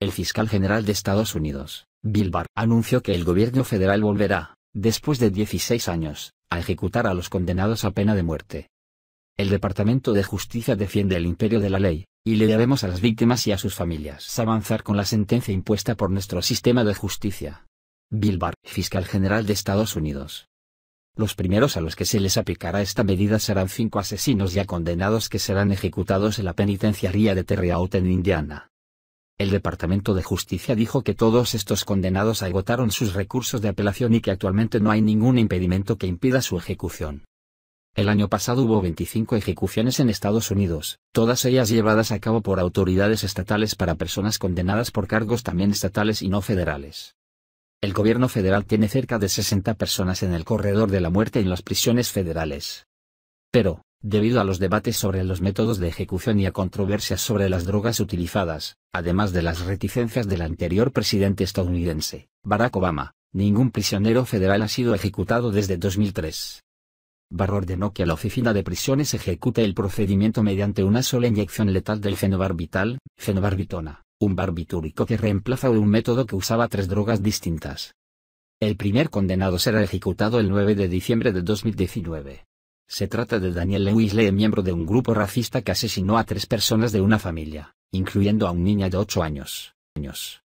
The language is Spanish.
El fiscal general de Estados Unidos, Bill Barr, anunció que el gobierno federal volverá, después de 16 años, a ejecutar a los condenados a pena de muerte. El Departamento de Justicia defiende el imperio de la ley, y le debemos a las víctimas y a sus familias avanzar con la sentencia impuesta por nuestro sistema de justicia. Bill Barr, fiscal general de Estados Unidos. Los primeros a los que se les aplicará esta medida serán cinco asesinos ya condenados que serán ejecutados en la penitenciaría de Terre Haute en Indiana. El Departamento de Justicia dijo que todos estos condenados agotaron sus recursos de apelación y que actualmente no hay ningún impedimento que impida su ejecución. El año pasado hubo 25 ejecuciones en Estados Unidos, todas ellas llevadas a cabo por autoridades estatales para personas condenadas por cargos también estatales y no federales. El gobierno federal tiene cerca de 60 personas en el corredor de la muerte en las prisiones federales. Pero, debido a los debates sobre los métodos de ejecución y a controversias sobre las drogas utilizadas, además de las reticencias del anterior presidente estadounidense, Barack Obama, ningún prisionero federal ha sido ejecutado desde 2003. Barr ordenó que la Oficina de Prisiones ejecute el procedimiento mediante una sola inyección letal del fenobarbital, fenobarbitona, un barbitúrico que reemplaza un método que usaba tres drogas distintas. El primer condenado será ejecutado el 9 de diciembre de 2019. Se trata de Daniel Lewis Lee miembro de un grupo racista que asesinó a tres personas de una familia, incluyendo a un niño de ocho años.